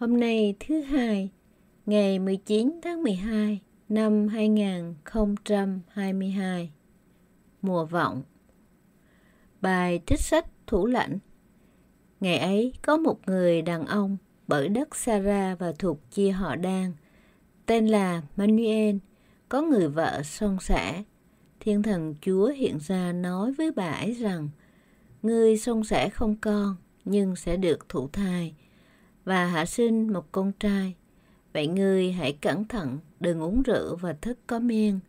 Hôm nay thứ hai, ngày 19 tháng 12 năm 2022. Mùa vọng. Bài trích sách Thủ lãnh. Ngày ấy có một người đàn ông bởi đất Sara và thuộc chia họ Đan, tên là Manuel, có người vợ song sẻ. Thiên thần Chúa hiện ra nói với bà ấy rằng, ngươi song sẻ không con, nhưng sẽ được thụ thai, và hạ sinh một con trai. Vậy ngươi hãy cẩn thận, đừng uống rượu và thức có miên,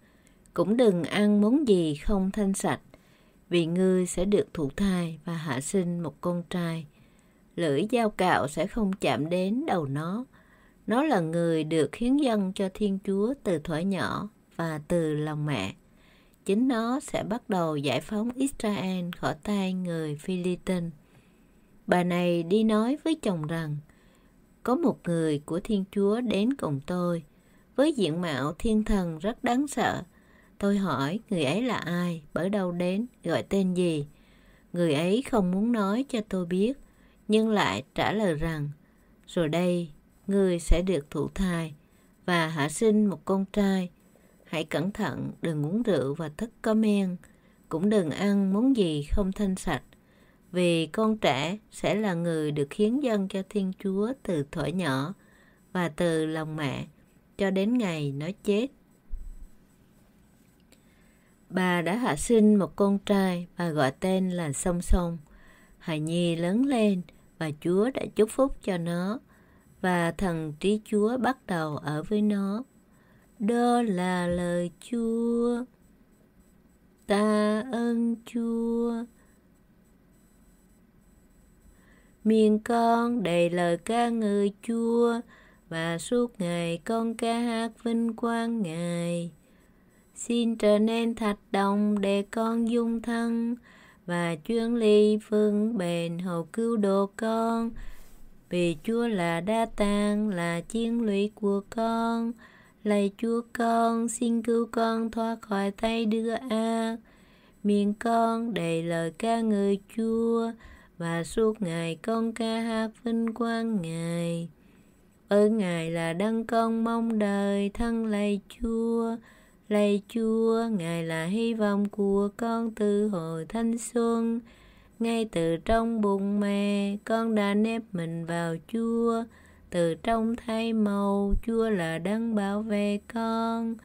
cũng đừng ăn món gì không thanh sạch, vì ngươi sẽ được thụ thai và hạ sinh một con trai. Lưỡi dao cạo sẽ không chạm đến đầu nó. Nó là người được hiến dâng cho Thiên Chúa từ thuở nhỏ và từ lòng mẹ. Chính nó sẽ bắt đầu giải phóng Israel khỏi tay người Philippines. Bà này đi nói với chồng rằng, có một người của Thiên Chúa đến cùng tôi, với diện mạo thiên thần rất đáng sợ. Tôi hỏi người ấy là ai, bởi đâu đến, gọi tên gì. Người ấy không muốn nói cho tôi biết, nhưng lại trả lời rằng, rồi đây, người sẽ được thụ thai và hạ sinh một con trai. Hãy cẩn thận, đừng uống rượu và thức có men, cũng đừng ăn món gì không thanh sạch vì con trẻ sẽ là người được khiến dân cho Thiên Chúa từ thuở nhỏ và từ lòng mẹ cho đến ngày nó chết. Bà đã hạ sinh một con trai và gọi tên là Song Song. Hài Nhi lớn lên và Chúa đã chúc phúc cho nó và thần trí Chúa bắt đầu ở với nó. Đó là lời Chúa. Ta ơn Chúa miền con đầy lời ca ngợi chúa và suốt ngày con ca hát vinh quang ngài xin trở nên thạch đồng để con dung thân và chuyên ly phương bền hầu cứu độ con vì chúa là đa tang là chiến lũy của con lạy chúa con xin cứu con thoát khỏi tay đưa ác miệng con đầy lời ca ngợi chúa và suốt ngày con ca hát vinh quang ngài ở ngài là đấng con mong đời thân lạy chúa lạy chúa ngài là hy vọng của con từ hồi thanh xuân ngay từ trong bụng mẹ con đã nếp mình vào chúa từ trong thay màu chúa là đấng bảo vệ con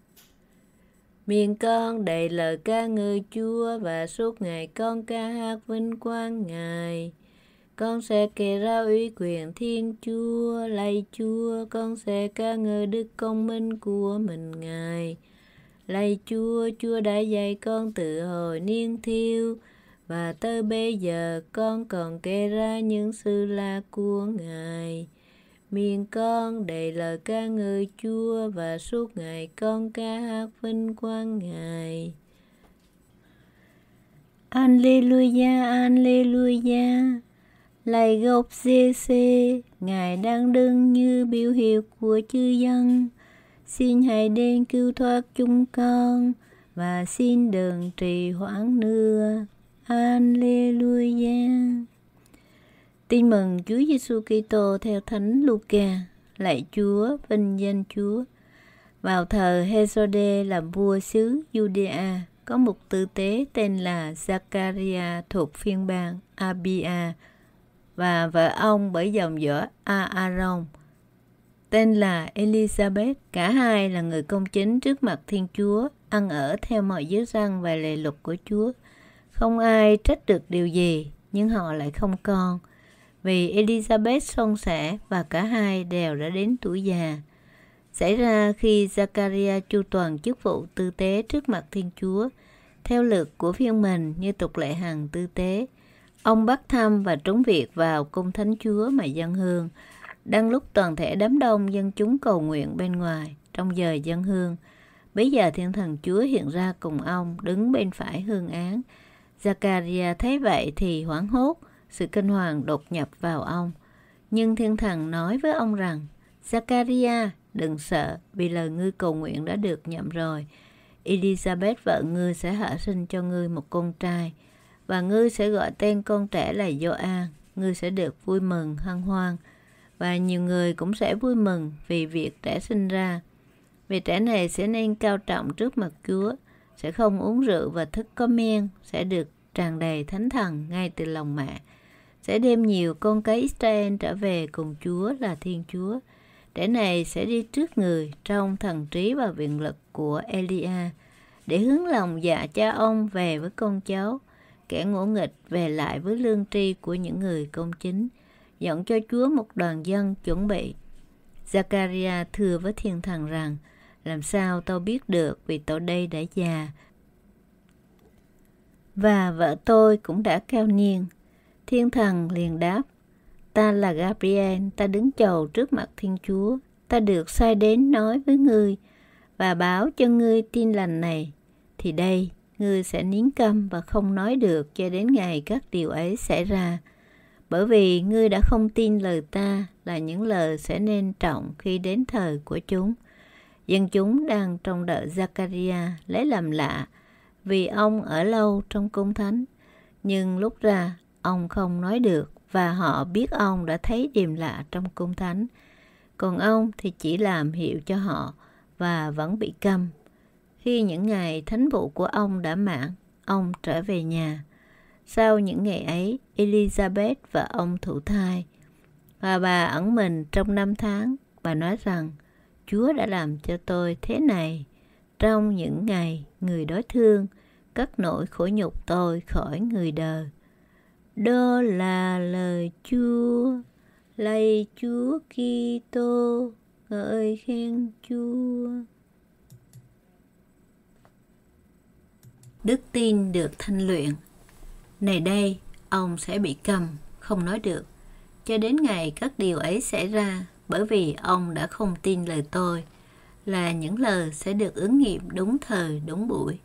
miền con đầy lời ca ngợi Chúa và suốt ngày con ca hát vinh quang Ngài. Con sẽ kể ra uy quyền Thiên Chúa, lạy Chúa, con sẽ ca ngợi đức công minh của mình Ngài. Lạy Chúa, Chúa đã dạy con từ hồi niên thiêu, và tới bây giờ con còn kể ra những sự lạ của Ngài miền con đầy lời ca ngợi chúa và suốt ngày con ca hát vinh quang ngài Alleluia, Alleluia. Lạy gốc GC, Ngài đang đứng như biểu hiệu của chư dân. Xin hãy đến cứu thoát chúng con và xin đừng trì hoãn nữa. Alleluia. Tin mừng Chúa Giêsu Kitô theo Thánh Luca, lạy Chúa, vinh danh Chúa. Vào thờ hesode là vua xứ Judea, có một tư tế tên là Zakaria thuộc phiên bang Abia và vợ ông bởi dòng dõi Aaron tên là Elizabeth, cả hai là người công chính trước mặt Thiên Chúa, ăn ở theo mọi giới răn và lệ luật của Chúa. Không ai trách được điều gì, nhưng họ lại không con vì Elizabeth son sẻ và cả hai đều đã đến tuổi già. Xảy ra khi Zakaria chu toàn chức vụ tư tế trước mặt Thiên Chúa, theo lượt của phiên mình như tục lệ hàng tư tế. Ông bắt thăm và trúng việc vào cung thánh chúa mà dân hương, đang lúc toàn thể đám đông dân chúng cầu nguyện bên ngoài trong giờ dân hương. Bây giờ thiên thần chúa hiện ra cùng ông đứng bên phải hương án. Zakaria thấy vậy thì hoảng hốt, sự kinh hoàng đột nhập vào ông. Nhưng thiên thần nói với ông rằng, Zakaria, đừng sợ vì lời ngươi cầu nguyện đã được nhậm rồi. Elizabeth vợ ngươi sẽ hạ sinh cho ngươi một con trai và ngươi sẽ gọi tên con trẻ là Gioan. Ngươi sẽ được vui mừng, hân hoan và nhiều người cũng sẽ vui mừng vì việc trẻ sinh ra. Vì trẻ này sẽ nên cao trọng trước mặt Chúa, sẽ không uống rượu và thức có men, sẽ được tràn đầy thánh thần ngay từ lòng mẹ sẽ đem nhiều con cái Israel trở về cùng Chúa là Thiên Chúa. Để này sẽ đi trước người trong thần trí và viện lực của Elia để hướng lòng dạ cha ông về với con cháu, kẻ ngỗ nghịch về lại với lương tri của những người công chính, dẫn cho Chúa một đoàn dân chuẩn bị. Zakaria thưa với thiên thần rằng, làm sao tao biết được vì tao đây đã già và vợ tôi cũng đã cao niên. Thiên thần liền đáp, ta là Gabriel, ta đứng chầu trước mặt Thiên Chúa, ta được sai đến nói với ngươi và báo cho ngươi tin lành này, thì đây, ngươi sẽ nín câm và không nói được cho đến ngày các điều ấy xảy ra, bởi vì ngươi đã không tin lời ta là những lời sẽ nên trọng khi đến thời của chúng. Dân chúng đang trong đợi Zakaria lấy làm lạ, vì ông ở lâu trong cung thánh. Nhưng lúc ra, ông không nói được và họ biết ông đã thấy điềm lạ trong cung thánh. Còn ông thì chỉ làm hiệu cho họ và vẫn bị câm. Khi những ngày thánh vụ của ông đã mãn, ông trở về nhà. Sau những ngày ấy, Elizabeth và ông thụ thai. Và bà ẩn mình trong năm tháng, bà nói rằng, Chúa đã làm cho tôi thế này, trong những ngày người đối thương, cất nỗi khổ nhục tôi khỏi người đời. Đó là lời Chúa, lạy Chúa Kitô, ngợi khen Chúa. Đức tin được thanh luyện. Này đây, ông sẽ bị cầm, không nói được, cho đến ngày các điều ấy xảy ra, bởi vì ông đã không tin lời tôi là những lời sẽ được ứng nghiệm đúng thời đúng buổi.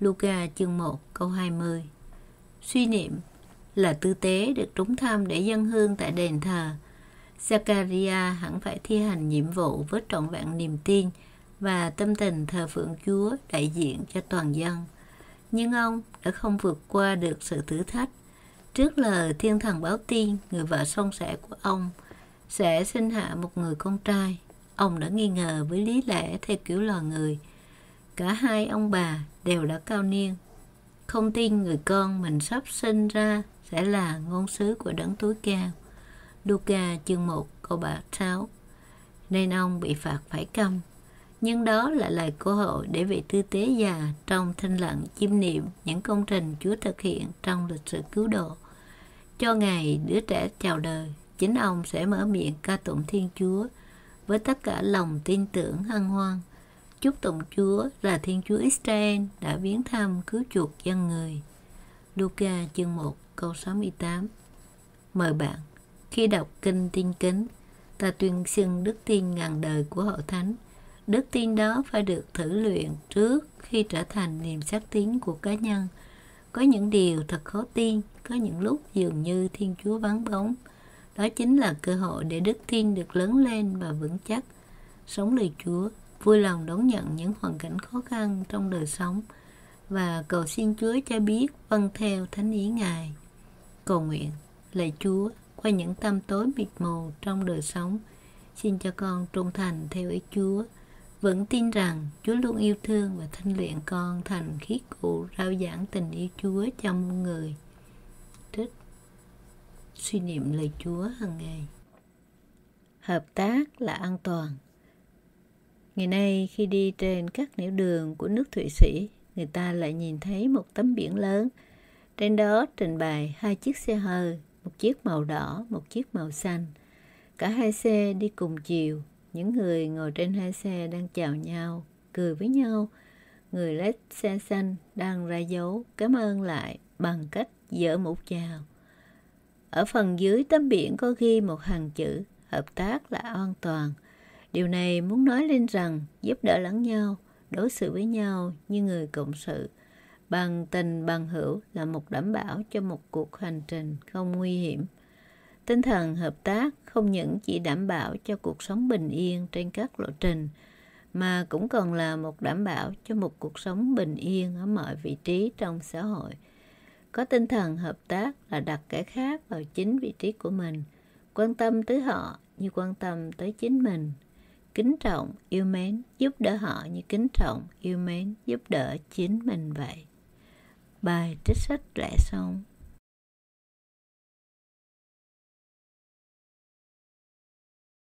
Luca chương 1 câu 20 Suy niệm là tư tế được trúng thăm để dân hương tại đền thờ. Zakaria hẳn phải thi hành nhiệm vụ với trọn vẹn niềm tin và tâm tình thờ phượng Chúa đại diện cho toàn dân. Nhưng ông đã không vượt qua được sự thử thách. Trước lời thiên thần báo tin, người vợ son sẻ của ông sẽ sinh hạ một người con trai Ông đã nghi ngờ với lý lẽ theo kiểu lò người. Cả hai ông bà đều đã cao niên. Không tin người con mình sắp sinh ra sẽ là ngôn sứ của đấng tối cao. Luca chương 1 câu 36 Nên ông bị phạt phải câm. Nhưng đó là lời cơ hội để vị tư tế già trong thanh lặng chiêm niệm những công trình Chúa thực hiện trong lịch sử cứu độ. Cho ngày đứa trẻ chào đời, chính ông sẽ mở miệng ca tụng Thiên Chúa – với tất cả lòng tin tưởng hân hoan. Chúc Tổng Chúa là Thiên Chúa Israel đã viếng thăm cứu chuộc dân người. Luca chương 1 câu 68 Mời bạn, khi đọc Kinh Tin Kính, ta tuyên xưng đức tin ngàn đời của hội Thánh. Đức tin đó phải được thử luyện trước khi trở thành niềm xác tín của cá nhân. Có những điều thật khó tin, có những lúc dường như Thiên Chúa vắng bóng, đó chính là cơ hội để đức tin được lớn lên và vững chắc. Sống lời Chúa, vui lòng đón nhận những hoàn cảnh khó khăn trong đời sống và cầu xin Chúa cho biết vâng theo thánh ý Ngài. Cầu nguyện, lạy Chúa, qua những tâm tối mịt mù trong đời sống, xin cho con trung thành theo ý Chúa, vẫn tin rằng Chúa luôn yêu thương và thanh luyện con thành khí cụ rao giảng tình yêu Chúa cho muôn người suy niệm lời Chúa hàng ngày. Hợp tác là an toàn. Ngày nay khi đi trên các nẻo đường của nước Thụy Sĩ, người ta lại nhìn thấy một tấm biển lớn. Trên đó trình bày hai chiếc xe hơi, một chiếc màu đỏ, một chiếc màu xanh. Cả hai xe đi cùng chiều, những người ngồi trên hai xe đang chào nhau, cười với nhau. Người lái xe xanh đang ra dấu cảm ơn lại bằng cách dở mũ chào ở phần dưới tấm biển có ghi một hàng chữ hợp tác là an toàn. Điều này muốn nói lên rằng giúp đỡ lẫn nhau, đối xử với nhau như người cộng sự, bằng tình bằng hữu là một đảm bảo cho một cuộc hành trình không nguy hiểm. Tinh thần hợp tác không những chỉ đảm bảo cho cuộc sống bình yên trên các lộ trình mà cũng còn là một đảm bảo cho một cuộc sống bình yên ở mọi vị trí trong xã hội có tinh thần hợp tác là đặt kẻ khác vào chính vị trí của mình quan tâm tới họ như quan tâm tới chính mình kính trọng yêu mến giúp đỡ họ như kính trọng yêu mến giúp đỡ chính mình vậy bài trích sách lẽ xong